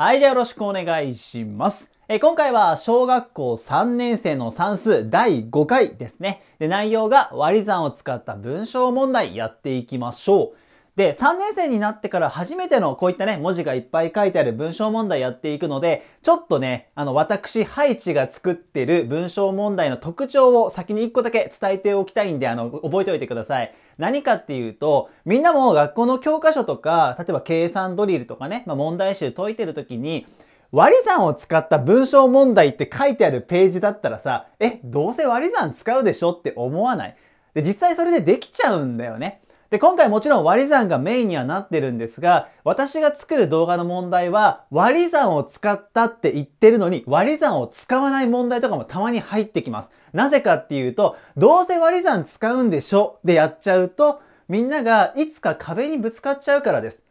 はい、じゃあよろしくお願いします。え今回は小学校3年生の算数第5回ですね。で、内容が割り算を使った文章問題やっていきましょう。で、3年生になってから初めてのこういったね、文字がいっぱい書いてある文章問題やっていくので、ちょっとね、あの、私、ハイチが作ってる文章問題の特徴を先に1個だけ伝えておきたいんで、あの、覚えておいてください。何かっていうと、みんなも学校の教科書とか、例えば計算ドリルとかね、まあ、問題集解いてるときに、割り算を使った文章問題って書いてあるページだったらさ、え、どうせ割り算使うでしょって思わない。で、実際それでできちゃうんだよね。で、今回もちろん割り算がメインにはなってるんですが、私が作る動画の問題は割り算を使ったって言ってるのに割り算を使わない問題とかもたまに入ってきます。なぜかっていうと、どうせ割り算使うんでしょでやっちゃうと、みんながいつか壁にぶつかっちゃうからです。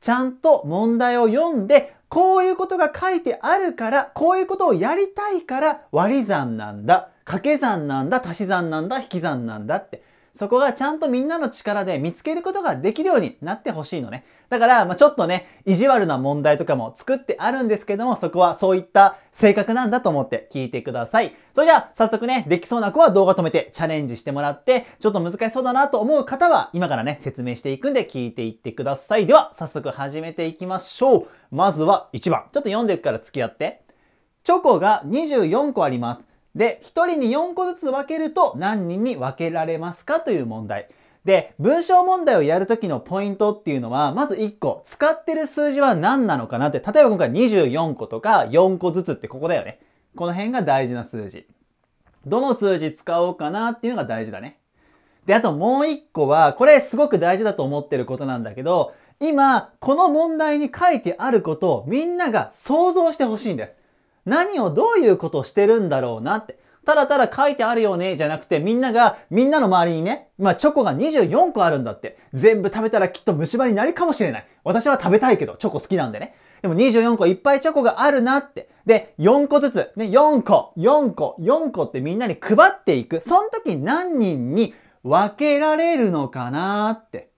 ちゃんと問題を読んで、こういうことが書いてあるから、こういうことをやりたいから割り算なんだ。掛け算なんだ、足し算なんだ、引き算なんだって。そこがちゃんとみんなの力で見つけることができるようになってほしいのね。だから、まあ、ちょっとね、意地悪な問題とかも作ってあるんですけども、そこはそういった性格なんだと思って聞いてください。それでは、早速ね、できそうな子は動画止めてチャレンジしてもらって、ちょっと難しそうだなと思う方は、今からね、説明していくんで聞いていってください。では、早速始めていきましょう。まずは1番。ちょっと読んでいくから付き合って。チョコが24個あります。で、1人に4個ずつ分けると何人に分けられますかという問題。で、文章問題をやるときのポイントっていうのは、まず1個、使ってる数字は何なのかなって、例えば今回24個とか4個ずつってここだよね。この辺が大事な数字。どの数字使おうかなっていうのが大事だね。で、あともう1個は、これすごく大事だと思ってることなんだけど、今、この問題に書いてあることをみんなが想像してほしいんです。何をどういうことをしてるんだろうなって。ただただ書いてあるよね、じゃなくて、みんなが、みんなの周りにね、まあチョコが24個あるんだって。全部食べたらきっと虫歯になるかもしれない。私は食べたいけど、チョコ好きなんでね。でも24個いっぱいチョコがあるなって。で、4個ずつ、ね、4個、4個、4個ってみんなに配っていく。その時何人に分けられるのかなって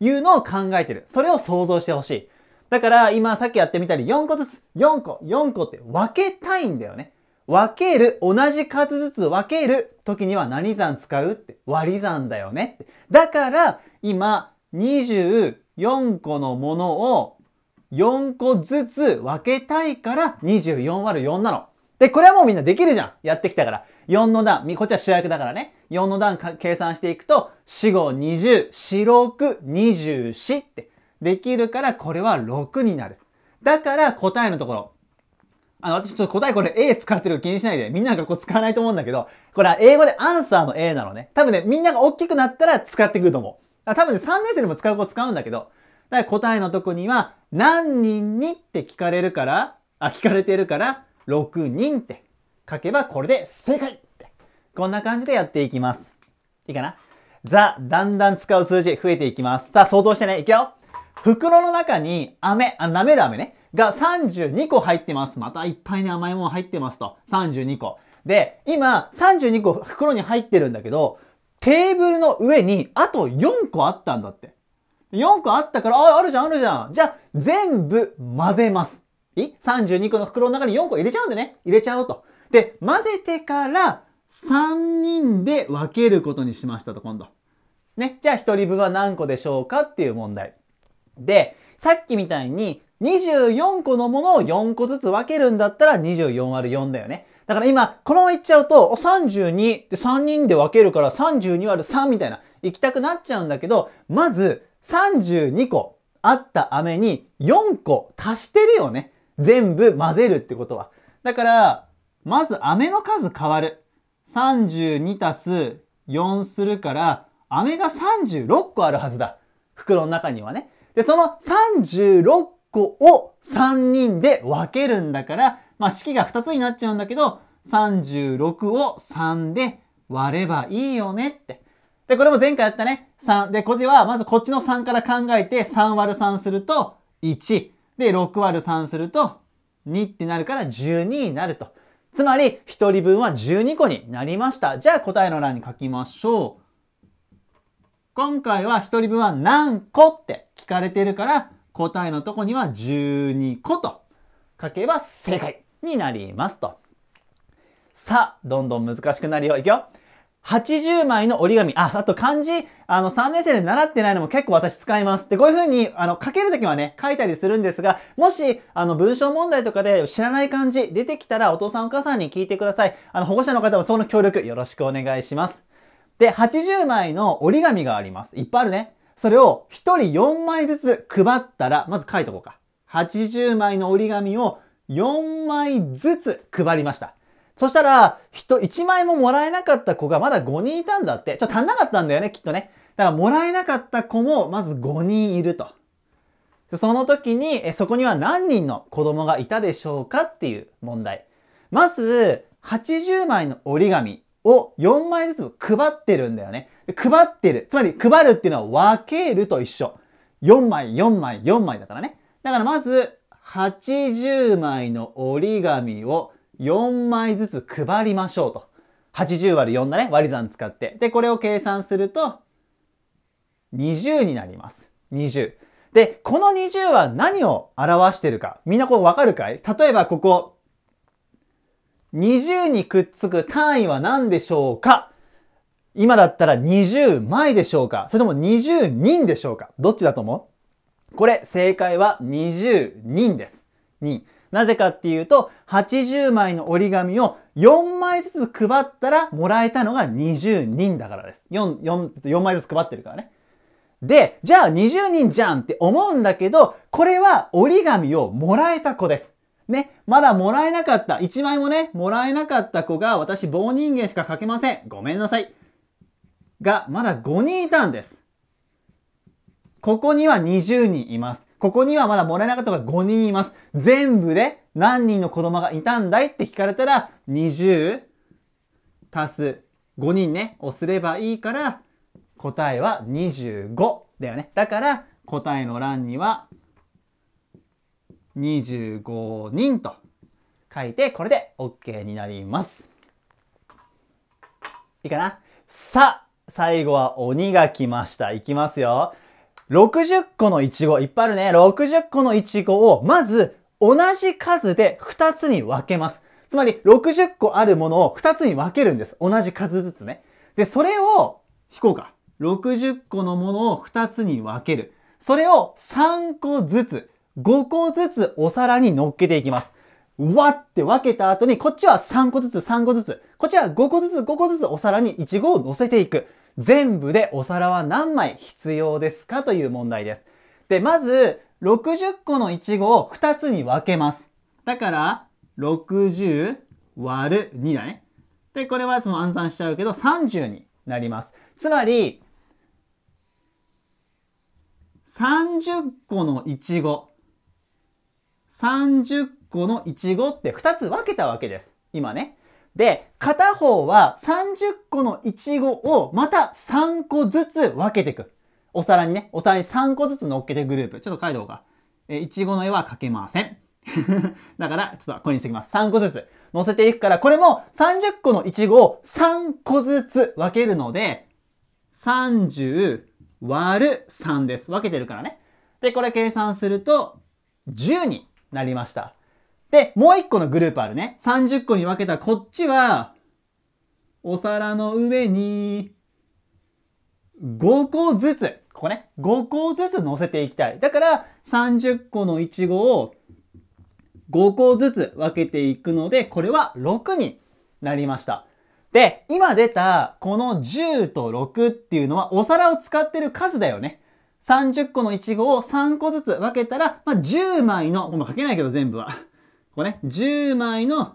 いうのを考えてる。それを想像してほしい。だから今さっきやってみたり4個ずつ、4個、4個って分けたいんだよね。分ける、同じ数ずつ分ける時には何算使うって割り算だよねって。だから今24個のものを4個ずつ分けたいから24割る4なの。で、これはもうみんなできるじゃん。やってきたから。4の段、こっちは主役だからね。4の段計算していくと、4、5、20、4、6、24って。できるから、これは6になる。だから答えのところ。あの、私ちょっと答えこれ A 使ってる気にしないで。みんながこう使わないと思うんだけど、これは英語でアンサーの A なのね。多分ね、みんなが大きくなったら使ってくると思う。多分ね、3年生でも使う子使うんだけど、だから答えのとこには、何人にって聞かれるから、あ、聞かれてるから、6人って書けばこれで正解ってこんな感じでやっていきます。いいかなザ、だんだん使う数字増えていきます。さあ、想像してね。いくよ袋の中に飴、あ、舐める飴ね、が32個入ってます。またいっぱいね、甘いもん入ってますと。32個。で、今、32個袋に入ってるんだけど、テーブルの上にあと4個あったんだって。4個あったから、あ、あるじゃん、あるじゃん。じゃあ、全部混ぜます。い ?32 個の袋の中に4個入れちゃうんでね。入れちゃうと。で、混ぜてから、3人で分けることにしましたと、今度。ね。じゃあ、1人分は何個でしょうかっていう問題。で、さっきみたいに24個のものを4個ずつ分けるんだったら 24÷4 だよね。だから今、このままいっちゃうと、32で3人で分けるから 32÷3 みたいな、行きたくなっちゃうんだけど、まず32個あった飴に4個足してるよね。全部混ぜるってことは。だから、まず飴の数変わる。32足す4するから、飴が36個あるはずだ。袋の中にはね。で、その36個を3人で分けるんだから、まあ、式が2つになっちゃうんだけど、36を3で割ればいいよねって。で、これも前回やったね。3。で、こっちは、まずこっちの3から考えて、3割る3すると1。で、6割る3すると2ってなるから12になると。つまり、1人分は12個になりました。じゃあ答えの欄に書きましょう。今回は一人分は何個って聞かれてるから、答えのとこには12個と書けば正解になりますと。さあ、どんどん難しくなるよ。いくよ。80枚の折り紙。あ、あと漢字、あの、3年生で習ってないのも結構私使います。で、こういう風に、あの、書けるときはね、書いたりするんですが、もし、あの、文章問題とかで知らない漢字出てきたら、お父さんお母さんに聞いてください。あの、保護者の方もその協力よろしくお願いします。で、80枚の折り紙があります。いっぱいあるね。それを1人4枚ずつ配ったら、まず書いとこうか。80枚の折り紙を4枚ずつ配りました。そしたら、人、1枚ももらえなかった子がまだ5人いたんだって。ちょっと足んなかったんだよね、きっとね。だから、もらえなかった子も、まず5人いると。その時に、えそこには何人の子供がいたでしょうかっていう問題。まず、80枚の折り紙を4枚ずつ配ってるんだよね。配ってる。つまり配るっていうのは分けると一緒。4枚、4枚、4枚だからね。だからまず、80枚の折り紙を4枚ずつ配りましょうと。80割る4だね。割り算使って。で、これを計算すると、20になります。20。で、この20は何を表してるか。みんなこうわかるかい例えばここ、20にくっつく単位は何でしょうか今だったら20枚でしょうかそれとも20人でしょうかどっちだと思うこれ正解は20人です。人。なぜかっていうと、80枚の折り紙を4枚ずつ配ったらもらえたのが20人だからです。4、4、4枚ずつ配ってるからね。で、じゃあ20人じゃんって思うんだけど、これは折り紙をもらえた子です。ね、まだもらえなかった、一枚もね、もらえなかった子が私棒人間しか書けません。ごめんなさい。が、まだ5人いたんです。ここには20人います。ここにはまだもらえなかった子が5人います。全部で何人の子供がいたんだいって聞かれたら、20足す5人ね、をすればいいから、答えは25だよね。だから、答えの欄には25人と書いて、これで OK になります。いいかなさあ、最後は鬼が来ました。いきますよ。60個のイチゴ、いっぱいあるね。60個のイチゴを、まず、同じ数で2つに分けます。つまり、60個あるものを2つに分けるんです。同じ数ずつね。で、それを、引こうか。60個のものを2つに分ける。それを3個ずつ。5個ずつお皿に乗っけていきます。わって分けた後に、こっちは3個ずつ3個ずつ、こっちは5個ずつ5個ずつお皿にイチゴを乗せていく。全部でお皿は何枚必要ですかという問題です。で、まず、60個のイチゴを2つに分けます。だから、60割る2だね。で、これはつも暗算しちゃうけど、30になります。つまり、30個のイチゴ30個のいちごって2つ分けたわけです。今ね。で、片方は30個のいちごをまた3個ずつ分けていく。お皿にね、お皿に3個ずつ乗っけてグループ。ちょっと書いこうか。え、いちごの絵は描けません。だから、ちょっとこれにしておきます。3個ずつ乗せていくから、これも30個のいちごを3個ずつ分けるので、30割る3です。分けてるからね。で、これ計算すると、10になりました。で、もう一個のグループあるね。30個に分けたこっちは、お皿の上に、5個ずつ、ここね、5個ずつ乗せていきたい。だから、30個のいちごを5個ずつ分けていくので、これは6になりました。で、今出たこの10と6っていうのはお皿を使ってる数だよね。30個のイチゴを3個ずつ分けたら、まあ、10枚の、ごめ書けないけど全部は。ここね、10枚の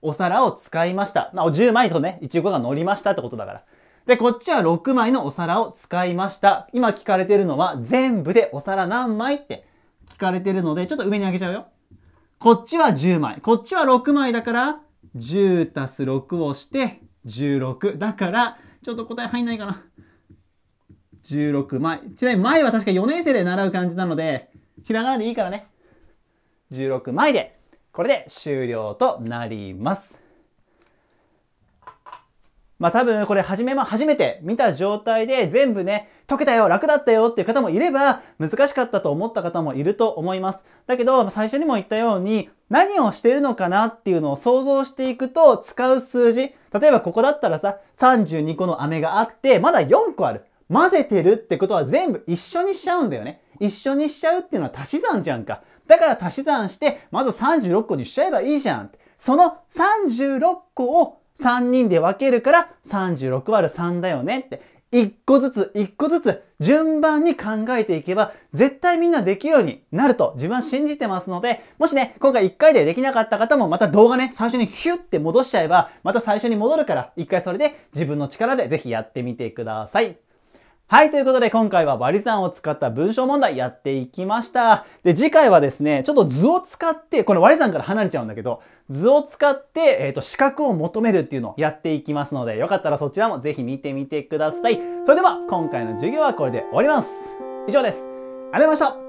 お皿を使いました。まあ、10枚とね、イチゴが乗りましたってことだから。で、こっちは6枚のお皿を使いました。今聞かれてるのは、全部でお皿何枚って聞かれてるので、ちょっと上に上げちゃうよ。こっちは10枚。こっちは6枚だから、10たす6をして、16。だから、ちょっと答え入んないかな。16。枚。ちなみに前は確か4年生で習う感じなので、ひらがなでいいからね。16枚で、これで終了となります。まあ多分これ初めも初めて見た状態で全部ね、解けたよ、楽だったよっていう方もいれば、難しかったと思った方もいると思います。だけど、最初にも言ったように、何をしているのかなっていうのを想像していくと、使う数字、例えばここだったらさ、32個の飴があって、まだ4個ある。混ぜてるってことは全部一緒にしちゃうんだよね。一緒にしちゃうっていうのは足し算じゃんか。だから足し算して、まず36個にしちゃえばいいじゃん。その36個を3人で分けるから36割る3だよねって。一個ずつ一個ずつ順番に考えていけば絶対みんなできるようになると自分は信じてますのでもしね今回一回でできなかった方もまた動画ね最初にヒュッて戻しちゃえばまた最初に戻るから一回それで自分の力でぜひやってみてください。はい、ということで今回は割り算を使った文章問題やっていきました。で、次回はですね、ちょっと図を使って、この割り算から離れちゃうんだけど、図を使って、えっ、ー、と、資格を求めるっていうのをやっていきますので、よかったらそちらもぜひ見てみてください。それでは、今回の授業はこれで終わります。以上です。ありがとうございました。